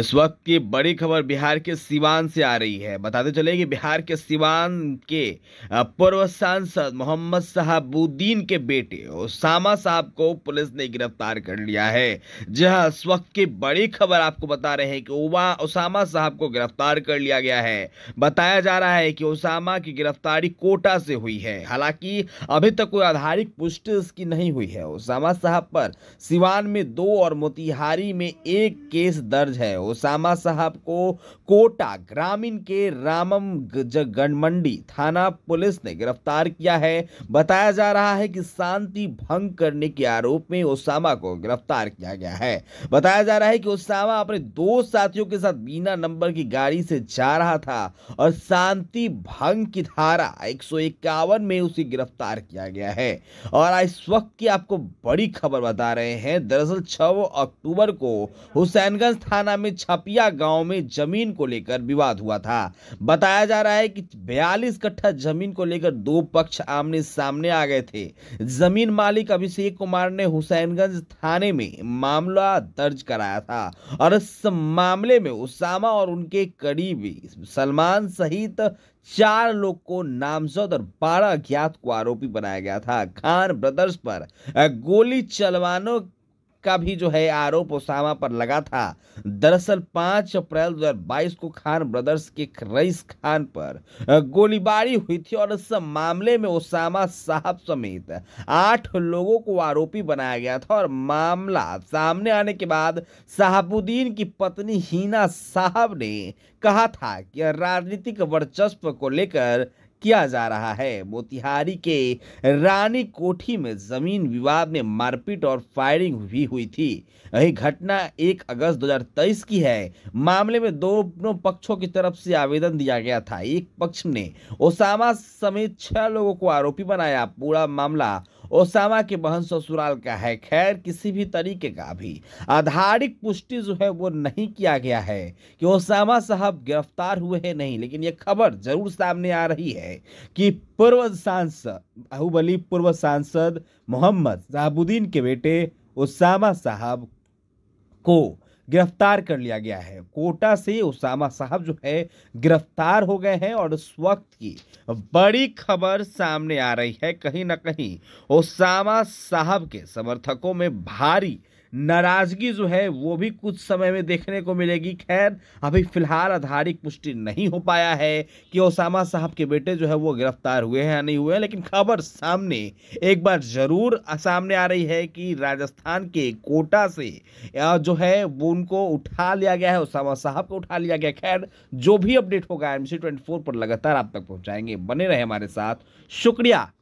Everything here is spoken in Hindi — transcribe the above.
इस वक्त की बड़ी खबर बिहार के सिवान से आ रही है बताते चले कि बिहार के सिवान के पूर्व सांसद मोहम्मद साहबुद्दीन के बेटे ओसामा साहब को पुलिस ने गिरफ्तार कर लिया है जहां इस वक्त की बड़ी खबर आपको बता रहे हैं कि ओबा ओसामा साहब को गिरफ्तार कर लिया गया है बताया जा रहा है कि ओसामा की गिरफ्तारी कोटा से हुई है हालांकि अभी तक कोई आधारिक पुष्टि इसकी नहीं हुई है ओसामा साहब पर सिवान में दो और मोतिहारी में एक केस दर्ज है ओसामा साहब को कोटा ग्रामीण के रामम गणमंडी थाना पुलिस ने गिरफ्तार किया है बताया जा रहा है कि शांति भंग करने के आरोप में ओसामा को गिरफ्तार किया गया है बताया जा रहा है कि ओसामा अपने दो साथियों के साथ बिना नंबर की गाड़ी से जा रहा था और शांति भंग की धारा एक में उसे गिरफ्तार किया गया है और इस वक्त की आपको बड़ी खबर बता रहे हैं दरअसल 6 अक्टूबर को हुसैनगंज थाना में में छपिया गांव में जमीन को लेकर विवाद हुआ था बताया जा रहा है कि बयालीस कट्ठा जमीन को लेकर दो पक्ष आमने सामने आ गए थे जमीन मालिक अभिषेक कुमार ने हुसैनगंज थाने में मामला दर्ज कराया था और इस मामले में उसामा और उनके करीबी सलमान सहित चार लोग को नामजद और बारह अज्ञात को आरोपी बनाया गया था खान ब्रदर्स पर गोली चलवानों का भी जो है आरोप ओसामा पर लगा था दरअसल 5 अप्रैल 2022 को खान ब्रदर्स के रईस खान पर गोलीबारी हुई थी और इस मामले में ओसामा साहब समेत आठ लोगों को आरोपी बनाया गया था और मामला सामने आने के बाद साहबुद्दीन की पत्नी हीना साहब ने कहा था कि राजनीतिक वर्चस्व को लेकर किया जा रहा है मोतिहारी के रानी कोठी में जमीन विवाद में मारपीट और फायरिंग भी हुई थी यही घटना 1 अगस्त 2023 की है मामले में दोनों पक्षों की तरफ से आवेदन दिया गया था एक पक्ष ने ओसामा समेत छह लोगों को आरोपी बनाया पूरा मामला ओसामा के बहन ससुराल का है खैर किसी भी तरीके का भी आधारिक पुष्टि जो है वो नहीं किया गया है कि ओसामा साहब गिरफ्तार हुए हैं नहीं लेकिन ये खबर जरूर सामने आ रही है कि पूर्व सांसद अहूबली पूर्व सांसद मोहम्मद जहाबुद्दीन के बेटे ओसामा साहब को गिरफ्तार कर लिया गया है कोटा से उसामा साहब जो है गिरफ्तार हो गए हैं और इस वक्त की बड़ी खबर सामने आ रही है कहीं ना कहीं उसामा साहब के समर्थकों में भारी नाराजगी जो है वो भी कुछ समय में देखने को मिलेगी खैर अभी फिलहाल आधारिक पुष्टि नहीं हो पाया है कि ओसामा साहब के बेटे जो है वो गिरफ्तार हुए हैं या नहीं हुए हैं लेकिन खबर सामने एक बार ज़रूर सामने आ रही है कि राजस्थान के कोटा से जो है वो उनको उठा लिया गया है ओसामा साहब को उठा लिया गया खैर जो भी अपडेट होगा एम सी पर लगातार आप तक पहुँचाएंगे बने रहे हमारे साथ शुक्रिया